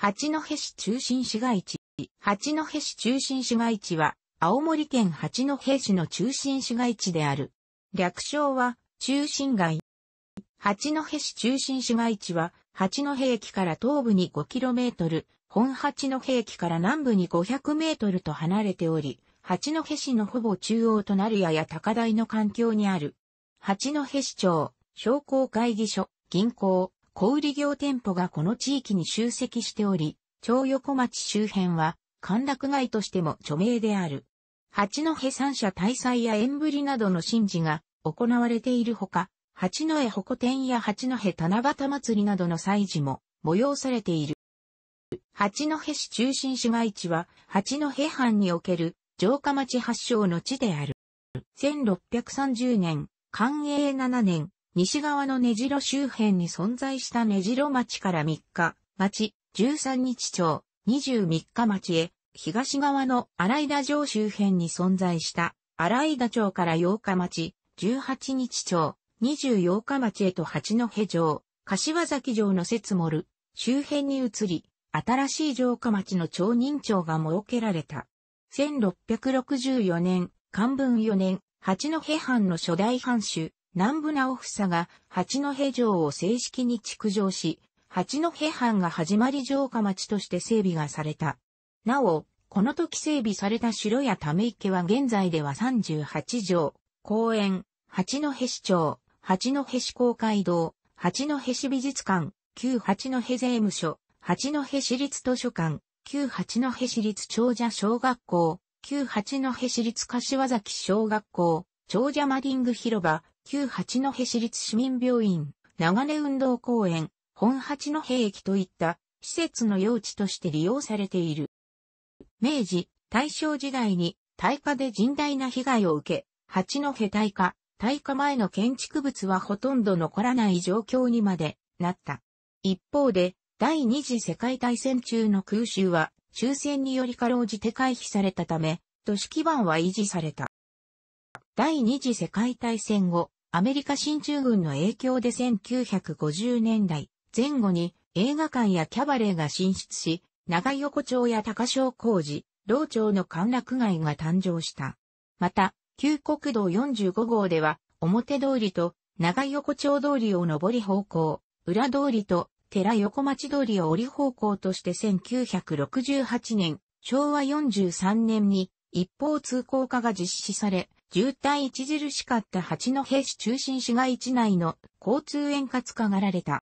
八戸市中心市街地。八戸市中心市街地は、青森県八戸市の中心市街地である。略称は、中心街。八戸市中心市街地は、八戸駅から東部に 5km、本八戸駅から南部に 500m と離れており、八戸市のほぼ中央となるやや高台の環境にある。八戸市長、商工会議所、銀行、小売業店舗がこの地域に集積しており、長横町周辺は、歓楽街としても著名である。八戸三社大祭や縁ぶりなどの神事が行われているほか、八戸保護店や八戸七夕祭りなどの祭事も催されている。八戸市中心市街地は、八戸藩における城下町発祥の地である。1630年、寛永7年、西側の根城周辺に存在した根城町から3日、町、13日町、23日町へ、東側の荒井田城周辺に存在した荒井田町から8日町、18日町、24日町へと八戸城、柏崎城の説もる、周辺に移り、新しい城下町の町人町が設けられた。1664年、漢文4年、八戸藩の初代藩主、南部直房が八戸城を正式に築城し、八戸藩が始まり城下町として整備がされた。なお、この時整備された城やため池は現在では38条、公園、八戸市長、八戸市公会堂、八戸市美術館、旧八戸税務所、八戸市立図書館、旧八戸市立長者小学校、旧八戸市立柏崎小学校、長者マディング広場、旧八戸市立市民病院、長根運動公園、本八戸駅といった施設の用地として利用されている。明治、大正時代に耐火で甚大な被害を受け、八戸耐火、耐火前の建築物はほとんど残らない状況にまでなった。一方で、第二次世界大戦中の空襲は終戦によりかろうじて回避されたため、都市基盤は維持された。第二次世界大戦後、アメリカ進駐軍の影響で1950年代前後に映画館やキャバレーが進出し、長横丁や高小工事、老町の歓楽街が誕生した。また、旧国道45号では、表通りと長横丁通りを上り方向、裏通りと寺横町通りを折り方向として1968年、昭和43年に一方通行化が実施され、渋滞著しかった八戸市中心市街地内の交通円滑化がられた。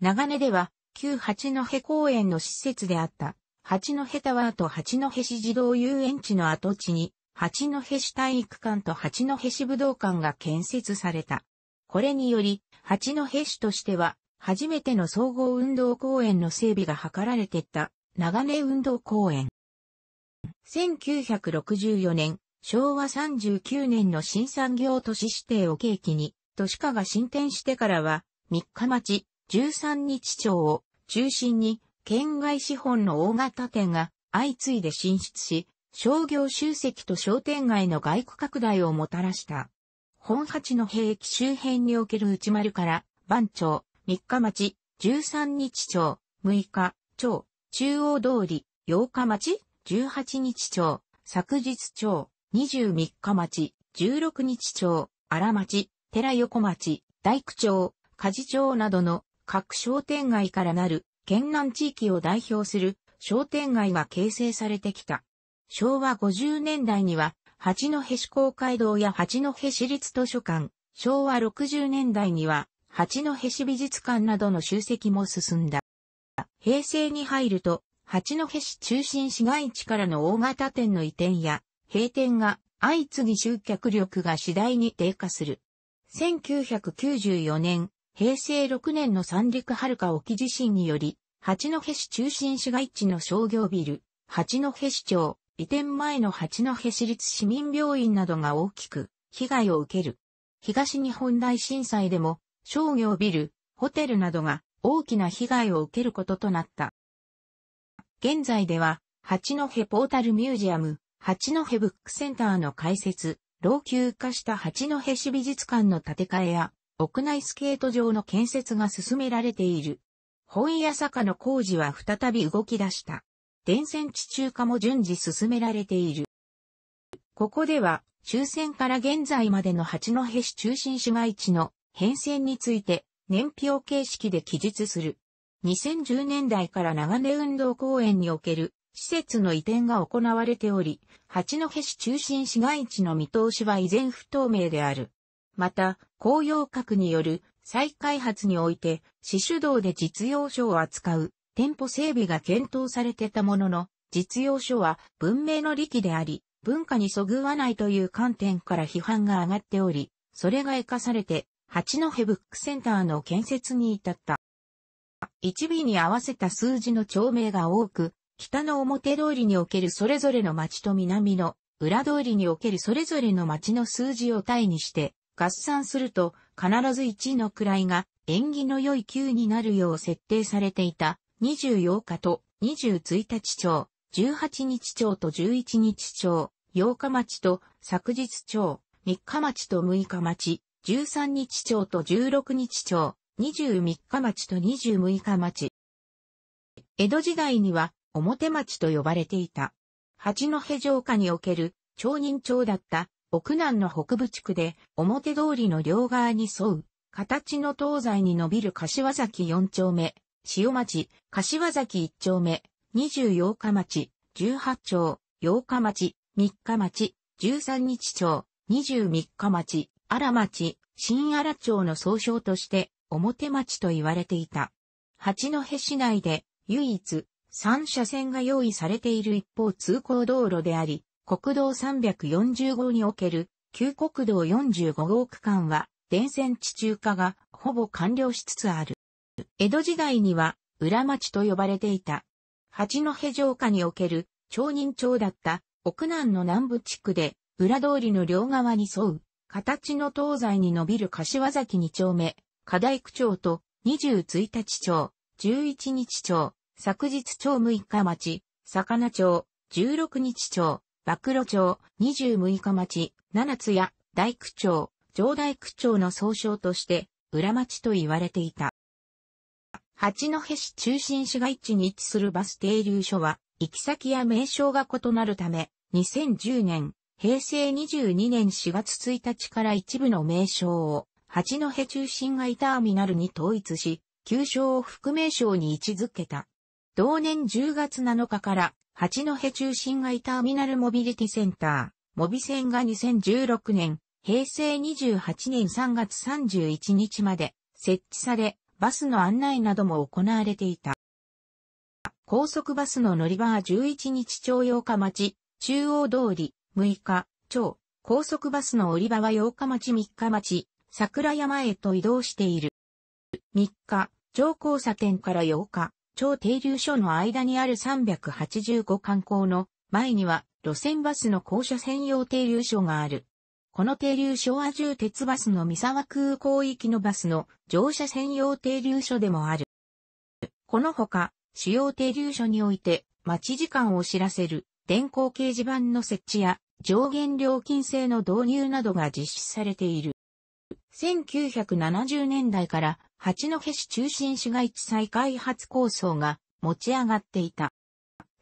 長根では、旧八戸公園の施設であった、八戸タワーと八戸市児童遊園地の跡地に、八戸市体育館と八戸市武道館が建設された。これにより、八戸市としては、初めての総合運動公園の整備が図られていた、長根運動公園。1964年、昭和39年の新産業都市指定を契機に、都市化が進展してからは、三日町、13日町を中心に、県外資本の大型店が相次いで進出し、商業集積と商店街の外区拡大をもたらした。本八の兵役周辺における内丸から、番町、三日町、13日町、6日、町、中央通り、8日町、18日町、昨日町、23日町、16日町、荒町、寺横町、大工町、鍛冶町などの各商店街からなる県南地域を代表する商店街が形成されてきた。昭和50年代には、八戸市公会堂や八戸市立図書館、昭和60年代には、八戸市美術館などの集積も進んだ。平成に入ると、八戸市中心市街地からの大型店の移転や、閉店が相次ぎ集客力が次第に低下する。1994年、平成6年の三陸遥か沖地震により、八戸市中心市街地の商業ビル、八戸市長、移転前の八戸市立市民病院などが大きく被害を受ける。東日本大震災でも商業ビル、ホテルなどが大きな被害を受けることとなった。現在では八戸ポータルミュージアム、八戸ブックセンターの開設、老朽化した八戸市美術館の建て替えや、屋内スケート場の建設が進められている。本屋坂の工事は再び動き出した。電線地中化も順次進められている。ここでは、終戦から現在までの八戸市中心市街地の変遷について、年表形式で記述する。2010年代から長年運動公園における施設の移転が行われており、八戸市中心市街地の見通しは依然不透明である。また、公用閣による再開発において、市主導で実用書を扱う店舗整備が検討されてたものの、実用書は文明の利器であり、文化にそぐわないという観点から批判が上がっており、それが活かされて、八戸ブックセンターの建設に至った。一尾に合わせた数字の町名が多く、北の表通りにおけるそれぞれの町と南の裏通りにおけるそれぞれの町の数字を対にして、合算すると必ず1の位が縁起の良い9になるよう設定されていた24日と21日町、18日町と11日町、8日町と昨日町、3日町と6日町、13日町と16日町、23日町と26日町。江戸時代には表町と呼ばれていた。八戸城下における町人町だった奥南の北部地区で表通りの両側に沿う形の東西に伸びる柏崎4丁目、塩町、柏崎1丁目、24日町、18町、8日町、3日町、13日町、23日町、荒町、新荒町の総称として表町と言われていた。八戸市内で唯一三車線が用意されている一方通行道路であり、国道340号における旧国道45号区間は電線地中化がほぼ完了しつつある。江戸時代には裏町と呼ばれていた。八戸城下における町人町だった奥南の南部地区で裏通りの両側に沿う形の東西に伸びる柏崎二丁目、課題区町と十一日町、十一日町、昨日町6日町、魚町、16日町、曝露町、26日町、七津屋、大工町、上大工町の総称として、裏町と言われていた。八戸市中心市街地に位置するバス停留所は、行き先や名称が異なるため、2010年、平成22年4月1日から一部の名称を、八戸中心街ターミナルに統一し、旧称を副名称に位置づけた。同年10月7日から、八戸中心街ターミナルモビリティセンター、モビ線が2016年、平成28年3月31日まで設置され、バスの案内なども行われていた。高速バスの乗り場は11日朝8日町、中央通り、6日、町、高速バスの降り場は8日町3日町、桜山へと移動している。3日、上交差点から8日、超停留所の間にある385観光の前には路線バスの校舎専用停留所がある。この停留所は重鉄バスの三沢空港行きのバスの乗車専用停留所でもある。このほか、主要停留所において待ち時間を知らせる電光掲示板の設置や上限料金制の導入などが実施されている。1970年代から八戸市中心市街地再開発構想が持ち上がっていた。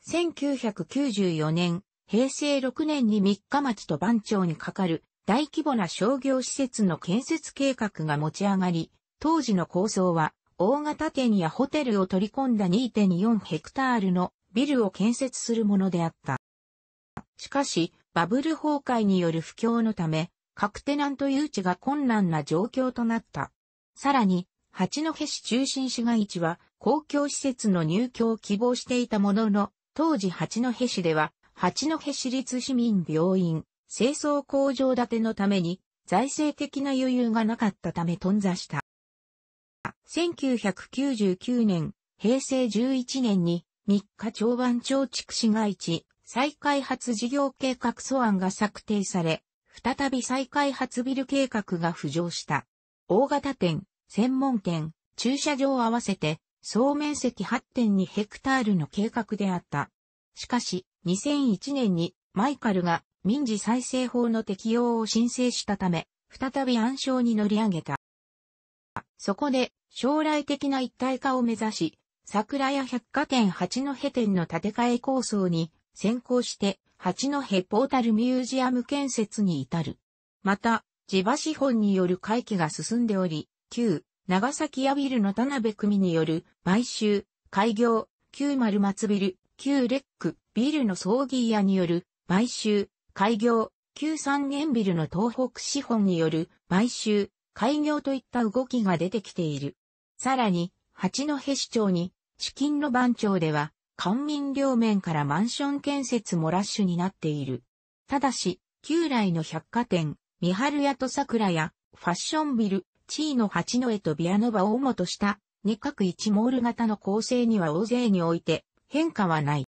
1994年、平成6年に三日町と番町にかかる大規模な商業施設の建設計画が持ち上がり、当時の構想は大型店やホテルを取り込んだ2.4ヘクタールのビルを建設するものであった。しかし、バブル崩壊による不況のため、各テナント誘致が困難な状況となった。さらに、八戸市中心市街地は公共施設の入居を希望していたものの、当時八戸市では、八戸市立市民病院、清掃工場建てのために、財政的な余裕がなかったため頓挫した。1999年、平成11年に、三日町長町地区市街地再開発事業計画素案が策定され、再び再開発ビル計画が浮上した。大型店、専門店、駐車場合わせて、総面積8.2ヘクタールの計画であった。しかし、2001年にマイカルが民事再生法の適用を申請したため、再び暗礁に乗り上げた。そこで、将来的な一体化を目指し、桜屋百貨店八戸店の建て替え構想に先行して八戸ポータルミュージアム建設に至る。また、地場資本による回帰が進んでおり、旧長崎屋ビルの田辺組による買収、開業、旧丸松ビル、旧レックビルの葬儀屋による買収、開業、旧三元ビルの東北資本による買収、開業といった動きが出てきている。さらに、八戸市長に、資金の番長では、官民両面からマンション建設もラッシュになっている。ただし、旧来の百貨店、三春屋と桜屋、ファッションビル、地位の八の江とビアノバを主とした、二角一モール型の構成には大勢において変化はない。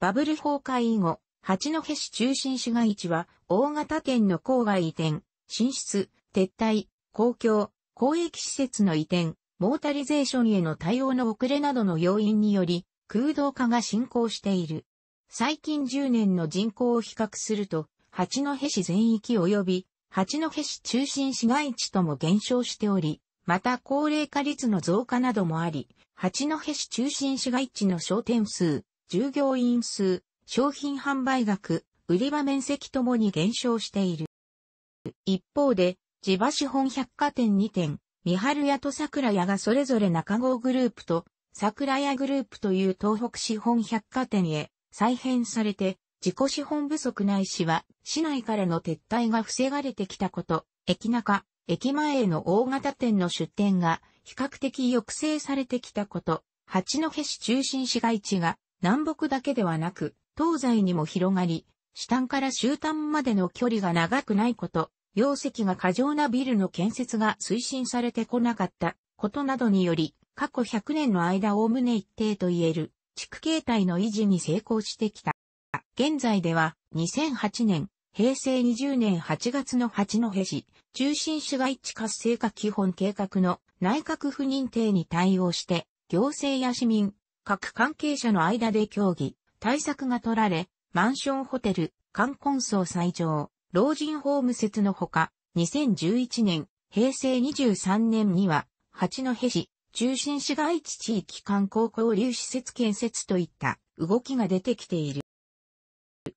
バブル崩壊以後、八戸市中心市街地は大型店の郊外移転、進出、撤退、公共、公益施設の移転、モータリゼーションへの対応の遅れなどの要因により、空洞化が進行している。最近10年の人口を比較すると、八戸市全域及び八戸市中心市街地とも減少しており、また高齢化率の増加などもあり、八戸市中心市街地の商店数、従業員数、商品販売額、売り場面積ともに減少している。一方で、地場資本百貨店2店、三春屋と桜屋がそれぞれ中郷グループと桜屋グループという東北資本百貨店へ再編されて、自己資本不足ないしは、市内からの撤退が防がれてきたこと、駅中、駅前への大型店の出店が比較的抑制されてきたこと、八戸市中心市街地が南北だけではなく、東西にも広がり、下端から終端までの距離が長くないこと、容積が過剰なビルの建設が推進されてこなかったことなどにより、過去100年の間おおむね一定と言える地区形態の維持に成功してきた。現在では2008年、平成20年8月の八戸市、中心市街地活性化基本計画の内閣府認定に対応して、行政や市民、各関係者の間で協議、対策が取られ、マンションホテル、観光層最上、老人ホーム設のほか、2011年、平成23年には、八戸市、中心市街地地域観光交流施設建設といった動きが出てきている。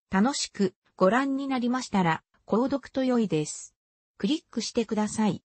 楽しくご覧になりましたら、購読と良いです。クリックしてください。